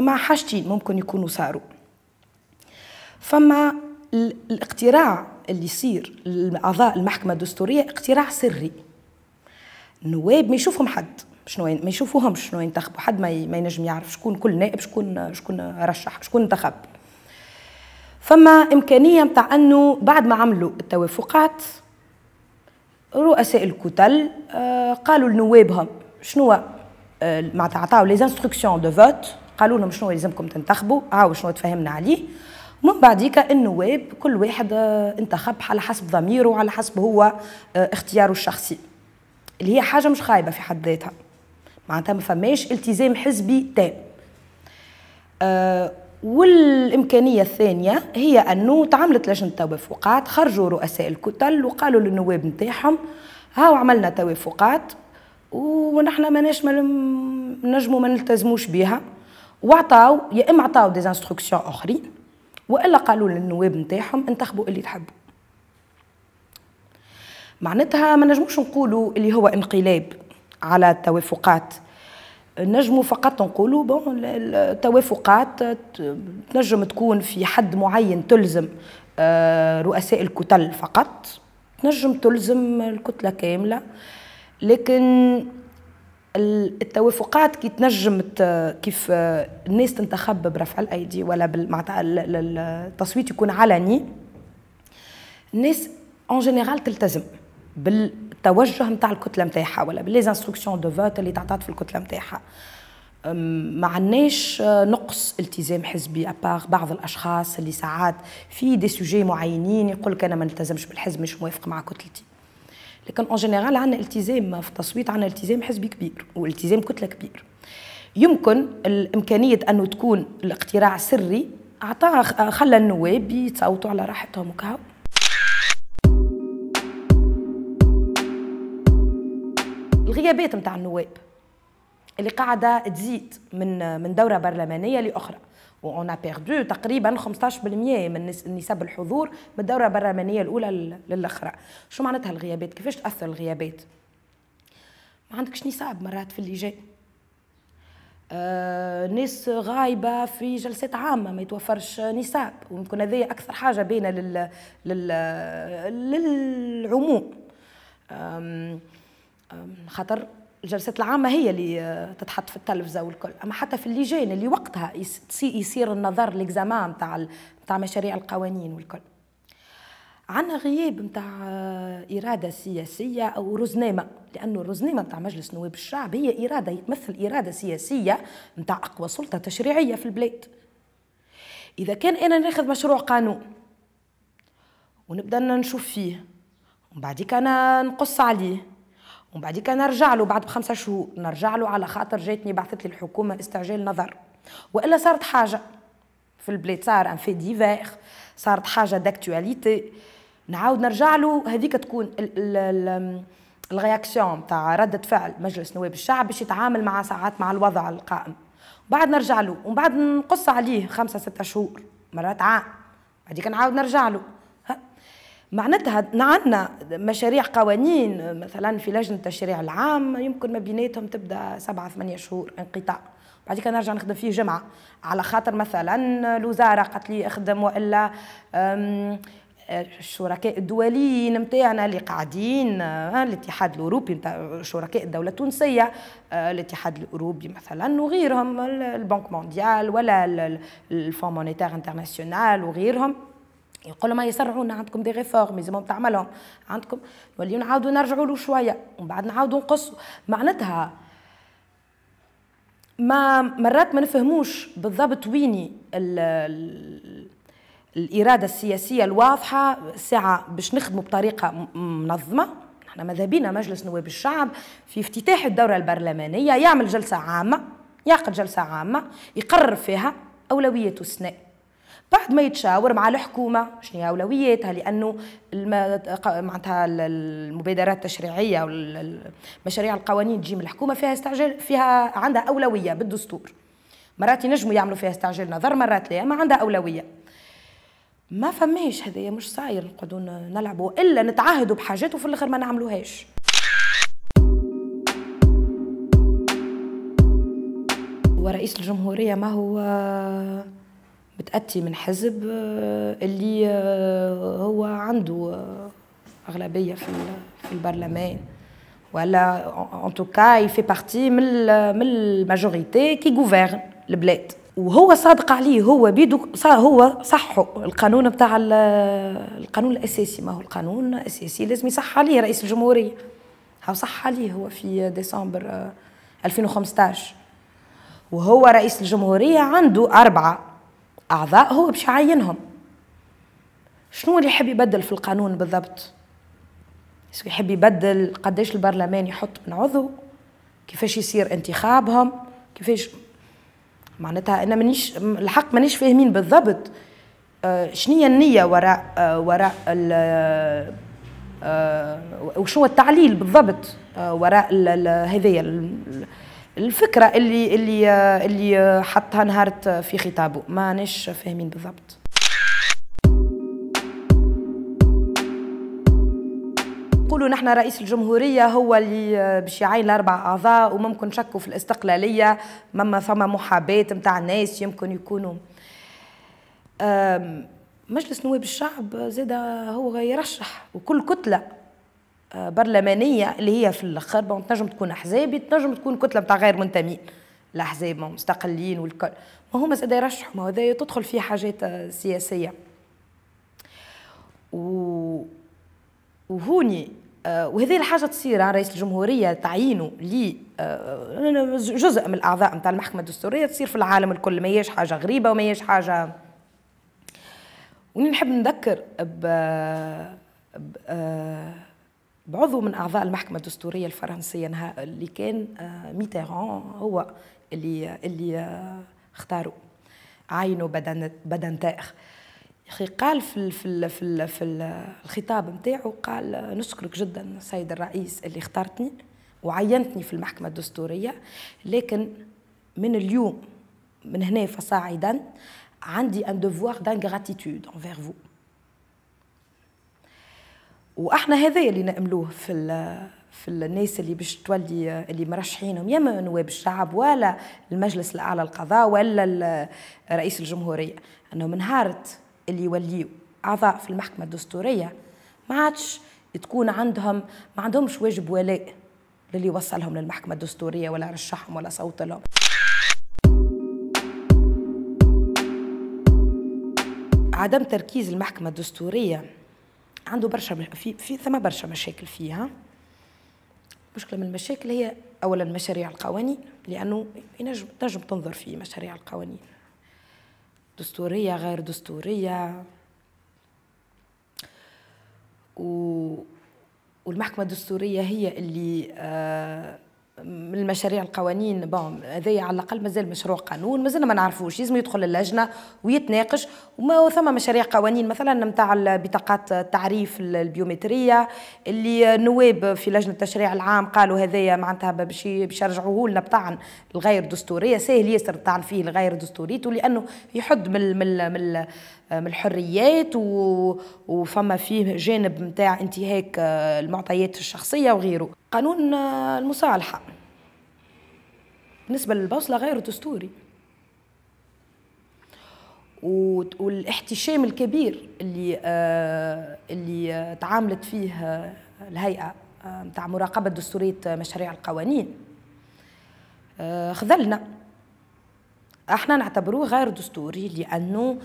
فما حاجتين ممكن يكونوا صاروا فما الاقتراع اللي يصير لاعضاء المحكمه الدستوريه اقتراع سري النواب ما يشوفهم حد شنو ما يشوفوهمش شنو ينتخبوا حد ما ينجم يعرف شكون كل نائب شكون شكون رشح شكون انتخب فما امكانيه نتاع انه بعد ما عملوا التوافقات رؤساء الكتل آه، قالوا لنوابهم شنو آه، معناتها عطاو لي انستركسيون دو فوت قالوا لهم شنو يلزمكم تنتخبوا هاو شنو تفهمنا عليه ومن بعديك النواب كل واحد آه، انتخب على حسب ضميره على حسب هو آه، اختياره الشخصي اللي هي حاجه مش خايبه في حد ذاتها معناتها ما فماش التزام حزبي تام أه والامكانيه الثانيه هي انه تعملت لجنه توافقات خرجوا رؤساء الكتل وقالوا للنواب نتاعهم هاو عملنا توافقات ونحن ما نجموا ما نلتزموش بها وعطاو يا اما عطاو دي انستركسيون اخرين والا قالوا للنواب نتاعهم انتخبوا اللي تحبوا معناتها ما نجموش نقولوا اللي هو انقلاب على التوافقات نجموا فقط نقولوا بون التوافقات تنجم تكون في حد معين تلزم آه، رؤساء الكتل فقط تنجم تلزم الكتلة كاملة لكن التوافقات كي تنجم كيف آه، الناس تنتخب برفع الايدي ولا معناتها التصويت يكون علني الناس اون جينيرال تلتزم بالتوجه نتاع الكتله نتاعها ولا بالليزانستركسيون دو فوت اللي تعطات في الكتله نتاعها ما عندناش آه، نقص التزام حزبي ابار بعض الاشخاص اللي ساعات في دي سوجي معينين يقول لك انا ما نلتزمش بالحزب مش موافق مع كتلتي لكن اون جينيرال عندنا التزام في التصويت عندنا التزام حزبي كبير والتزام كتله كبير يمكن الامكانيه انه تكون الاقتراع سري اعطى خلى النواب يتصوتوا على راحتهم وكهو الغيابات نتاع النواب اللي قاعده تزيد من من دوره برلمانيه لاخرى وأنا بيردو تقريبا 15% من نسب الحضور من الدوره البرلمانيه الاولى للاخرى شو معناتها الغيابات كيفاش تاثر الغيابات ما عندكش نصاب مرات في اللي جاي آه، ناس غايبة في جلسات عامة ما يتوفرش نساب ويمكن هذه أكثر حاجة باينة لل... لل... للعموم آم... آم... خاطر الجلسات العامه هي اللي آه، تتحط في التلفزه والكل اما حتى في اللجان اللي وقتها يصير النظر ليكزامان نتاع نتاع مشاريع القوانين والكل عندنا غياب نتاع آه، اراده سياسيه او رزنامه لانه الرزنامه نتاع مجلس نواب الشعب هي اراده يتمثل اراده سياسيه نتاع اقوى سلطه تشريعيه في البلاد اذا كان انا ناخذ مشروع قانون ونبدا نشوف فيه ومن بعديك انا نقص عليه ومن بعد نرجع له بعد بخمسة شهور نرجع له على خاطر جاتني بعثت لي الحكومة استعجال نظر وإلا صارت حاجة في البلاد صار ان في ديفير صارت حاجة داكتواليتي نعاود نرجع له هذيك تكون ال ال الغياكسيون الرياكسيون تاع ردة فعل مجلس نواب الشعب باش يتعامل مع ساعات مع الوضع القائم بعد نرجع له ومن بعد نقص عليه خمسة ستة شهور مرات عام بعد نعاود نرجع له معناتها عندنا مشاريع قوانين مثلا في لجنه التشريع العام يمكن ما بيناتهم تبدا سبعة ثمانية شهور انقطاع بعد كده نرجع نخدم فيه جمعه على خاطر مثلا الوزاره قالت لي اخدم والا الشركاء الدوليين نتاعنا اللي قاعدين آه، الاتحاد الاوروبي نتاع شركاء الدوله التونسيه آه، الاتحاد الاوروبي مثلا وغيرهم البنك مونديال ولا الفون مونيتير انترناسيونال وغيرهم يقولوا ما يسرعونا عندكم دي ريفورم لازمهم تعملهم عندكم نوليو نعاودوا نرجعوا له شويه ومن بعد نعاودوا نقصوا معناتها ما مرات ما نفهموش بالضبط ويني ال الاراده السياسيه الواضحه ساعه باش نخدموا بطريقه منظمه احنا ماذا بينا مجلس نواب الشعب في افتتاح الدوره البرلمانيه يعمل جلسه عامه يعقد جلسه عامه يقرر فيها اولويات السنه بعد ما يتشاور مع الحكومه شنو هي اولوياتها لانه معناتها المبادرات التشريعيه والمشاريع المشاريع القوانين تجي من الحكومه فيها استعجال فيها عندها اولويه بالدستور مرات ينجموا يعملوا فيها استعجال نظر مرات لا ما عندها اولويه ما فماش هذايا مش صاير نقعدوا نلعبوا الا نتعهدوا بحاجات وفي الاخر ما نعملوهاش ورئيس الجمهوريه ما هو بتأتي من حزب آه، اللي آه، هو عنده آه، أغلبية في البرلمان ولا ان توكا في بارتي من من الماجوريتي كي غوفيرن البلاد وهو صادق عليه هو بيدو هو صحه القانون بتاع القانون الاساسي ما هو القانون الاساسي لازم يصح عليه رئيس الجمهوريه هو صح عليه هو في ديسمبر 2015 وهو رئيس الجمهوريه عنده اربعه اعضاء هو باش يعينهم شنو اللي يحب يبدل في القانون بالضبط يحب يبدل قداش البرلمان يحط من عضو كيفاش يصير انتخابهم كيفاش معناتها انا مانيش الحق مانيش فاهمين بالضبط آه، شنو شنو النيه وراء آه، وراء ال آه، وشو التعليل بالضبط وراء هذايا الفكره اللي اللي آه، اللي آه، حطها نهارت آه، في خطابه ماناش فاهمين بالضبط نقولوا نحن رئيس الجمهورية هو اللي باش يعين الأربع أعضاء وممكن نشكوا في الاستقلالية مما فما محابات نتاع الناس يمكن يكونوا مجلس نواب الشعب زاد هو يرشح وكل كتلة برلمانيه اللي هي في الاخر بون تنجم تكون احزابي تنجم تكون كتله نتاع غير منتمين الاحزاب مستقلين والكل ما هما زاد يرشحوا ما هذا تدخل فيه حاجات آه، سياسيه و... وهوني آه، وهذه الحاجه تصير على رئيس الجمهوريه تعيينه ل آه، جزء من الاعضاء نتاع المحكمه الدستوريه تصير في العالم الكل ما هيش حاجه غريبه وما هيش حاجه ونحب نذكر ب... ب... بعضو من اعضاء المحكمه الدستوريه الفرنسيه اللي كان ميتيران آه، هو اللي اللي آه، اختاروا عينوا بدن بدنتاغ اخي قال في في في, في الخطاب نتاعو قال آه، نشكرك جدا سيد الرئيس اللي اخترتني وعينتني في المحكمه الدستوريه لكن من اليوم من هنا فصاعدا عندي ان دوفوار دان غراتيتود انفير فو واحنا هذا اللي نأملوه في في الناس اللي باش تولي اللي مرشحينهم يا نواب الشعب ولا المجلس الاعلى القضاء ولا رئيس الجمهوريه انه من هارت اللي يوليو اعضاء في المحكمه الدستوريه ما عادش تكون عندهم ما عندهمش واجب ولاء للي وصلهم للمحكمه الدستوريه ولا رشحهم ولا صوت لهم عدم تركيز المحكمه الدستوريه عنده برشا في في ثم برشا مشاكل فيها مشكله من المشاكل هي اولا مشاريع القوانين لانه ينجم تنجم تنظر في مشاريع القوانين دستوريه غير دستوريه و والمحكمه الدستوريه هي اللي آه من المشاريع القوانين بون هذايا على الاقل مازال مشروع قانون مازلنا ما نعرفوش لازم يدخل اللجنه ويتناقش وما ثم مشاريع قوانين مثلا نتاع بطاقات التعريف البيومتريه اللي النواب في لجنه التشريع العام قالوا هذايا معناتها باش باش يرجعوه لنا بطعن الغير دستوريه ساهل ياسر الطعن فيه الغير دستوريته لانه يحد من من من من الحريات و... وفما فيه جانب نتاع انتهاك آه، المعطيات الشخصية وغيره قانون آه، المصالحة بالنسبة للبوصلة غير دستوري و... والاحتشام الكبير اللي آه، اللي تعاملت فيه الهيئه نتاع مراقبه دستوريه مشاريع القوانين خذلنا احنا نعتبروه غير دستوري لانه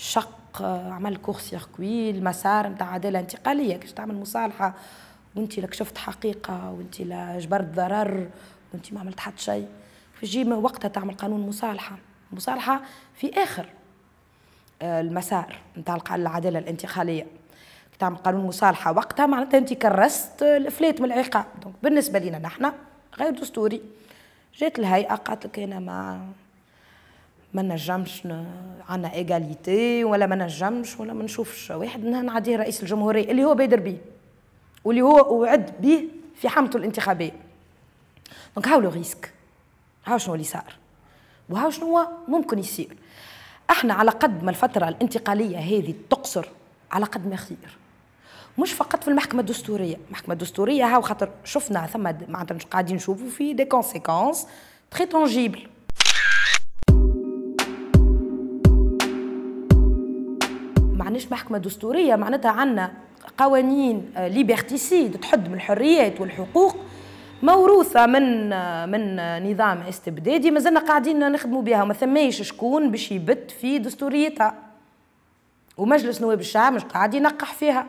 شق آه، عمل كور سيركوي المسار نتاع عداله انتقاليه كيفاش تعمل مصالحه وانت لك شفت حقيقه وانت لا جبرت ضرر وانت ما عملت حتى شيء تجي وقتها تعمل قانون مصالحه مصالحه في اخر آه، المسار نتاع العداله الانتقاليه تعمل قانون مصالحه وقتها معناتها انت كرست الافلات من العقاب دونك بالنسبه لنا نحن غير دستوري جات الهيئه قالت لك انا ما ما نجمش عنا ايجاليتي ولا ما نجمش ولا ما نشوفش واحد نعديه رئيس الجمهوريه اللي هو بادر بيه واللي هو وعد به في حملته الانتخابيه دونك هاو لو ريسك هاو شنو اللي صار وهاو شنو ممكن يصير احنا على قد ما الفتره الانتقاليه هذه تقصر على قد ما خير مش فقط في المحكمه الدستوريه المحكمه الدستوريه هاو خاطر شفنا ثم معناتها قاعدين نشوفوا في دي كونسيكونس تري تونجيبل معناش محكمة دستورية معناتها عندنا قوانين آه، ليبرتيسيد تحد من الحريات والحقوق موروثة من آه، من آه، نظام استبدادي مازلنا قاعدين نخدموا بها وما ثماش شكون باش يبت في دستوريتها ومجلس نواب الشعب مش قاعد ينقح فيها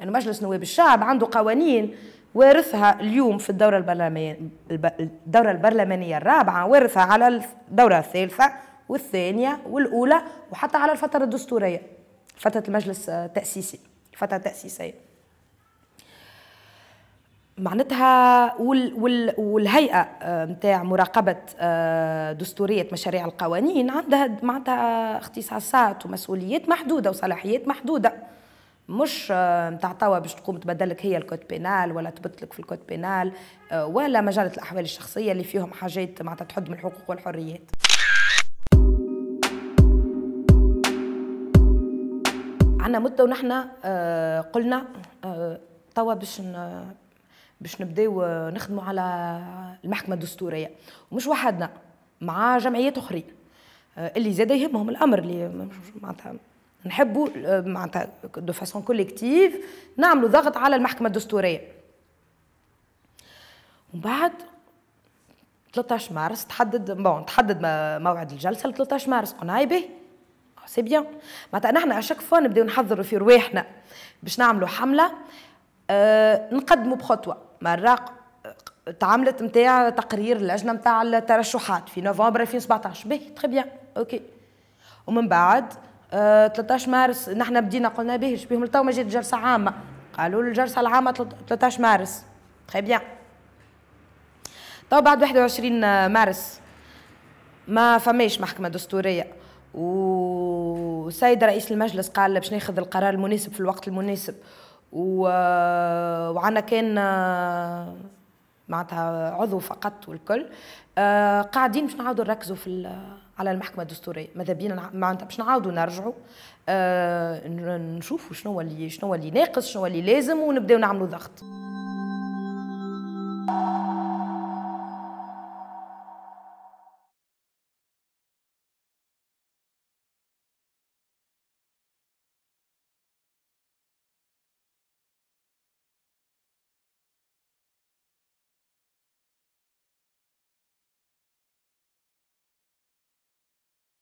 يعني مجلس نواب الشعب عنده قوانين وارثها اليوم في الدورة البرلمانية الدورة البرلمانية الرابعة وارثها على الدورة الثالثة والثانية والأولى وحتى على الفترة الدستورية فتره المجلس التاسيسي آه، فتره تاسيسيه أيوة. معناتها وال وال والهيئه نتاع آه، مراقبه آه، دستوريه مشاريع القوانين عندها معناتها اختصاصات ومسؤوليات محدوده وصلاحيات محدوده مش نتاع توا باش تقوم تبدلك هي الكود بينال ولا تبطلك في الكود بينال ولا مجله الاحوال الشخصيه اللي فيهم حاجات معناتها تحد من الحقوق والحريات عندنا مده ونحن آه، قلنا آه، توا باش باش نبداو آه، نخدموا على المحكمه الدستوريه ومش وحدنا مع جمعيات اخرين اللي زاد يهمهم الامر اللي معناتها نحبوا معناتها دو فاسون كوليكتيف نعملوا ضغط على المحكمه الدستوريه ومن بعد 13 مارس تحدد بون تحدد موعد الجلسه ل 13 مارس قلنا باهي سي بيان معناتها نحن على شاك فوا نبداو نحضروا في رواحنا باش نعملوا حمله أه نقدموا بخطوه مره تعملت نتاع تقرير اللجنه نتاع الترشحات في نوفمبر 2017 باهي تري بيان اوكي ومن بعد أه 13 مارس نحن بدينا قلنا باهي بهم لتو ما جات جلسه عامه قالوا الجلسه العامه 13 مارس تري بيان تو بعد 21 مارس ما فماش محكمه دستوريه وسيد رئيس المجلس قال باش ناخذ القرار المناسب في الوقت المناسب و... وعنا كان معناتها عضو فقط والكل قاعدين باش نعاودوا نركزوا في على المحكمه الدستوريه ماذا بينا معناتها باش نعاودوا نرجعوا آه، نشوفوا شنو اللي شنو اللي ناقص شنو اللي لازم ونبداو نعملوا ضغط